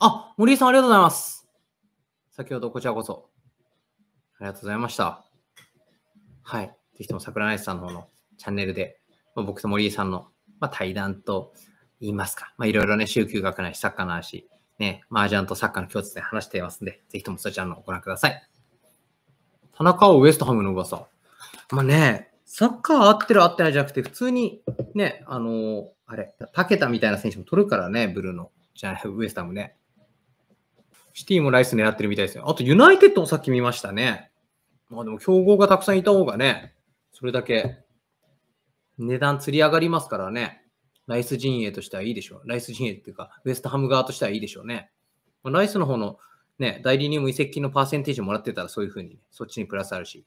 あ、森井さんありがとうございます。先ほどこちらこそ。ありがとうございました。はい。ぜひとも桜ナさんの方のチャンネルで、まあ、僕と森井さんの、まあ、対談と言いますか。まあ、いろいろね、宗教学なし、サッカーの話、ね、麻雀とサッカーの共通点話していますので、ぜひともそちらの方ご覧ください。田中をウエストハムの噂。まあね、サッカー合ってる合ってないじゃなくて、普通にね、あのー、あれ、タケタみたいな選手も取るからね、ブルーの。じゃあウエストハムね。シティもライス狙ってるみたいですよ。あと、ユナイテッドもさっき見ましたね。まあでも、競合がたくさんいた方がね、それだけ値段釣り上がりますからね。ライス陣営としてはいいでしょう。ライス陣営っていうか、ウエストハム側としてはいいでしょうね。まあ、ライスの方のね、代理人も移籍金のパーセンテージもらってたらそういうふうに、そっちにプラスあるし。